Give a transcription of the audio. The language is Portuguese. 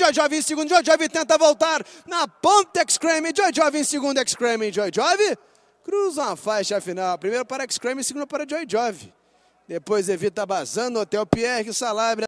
Joy Joy em segundo, Joy Joy tenta voltar na ponta X-Crame, Joy Joy em segundo, X-Crame, Joy Joy cruza uma faixa final, primeiro para x segundo para Joy Joy. Depois evita Bazano, Hotel Pierre, que Salabre.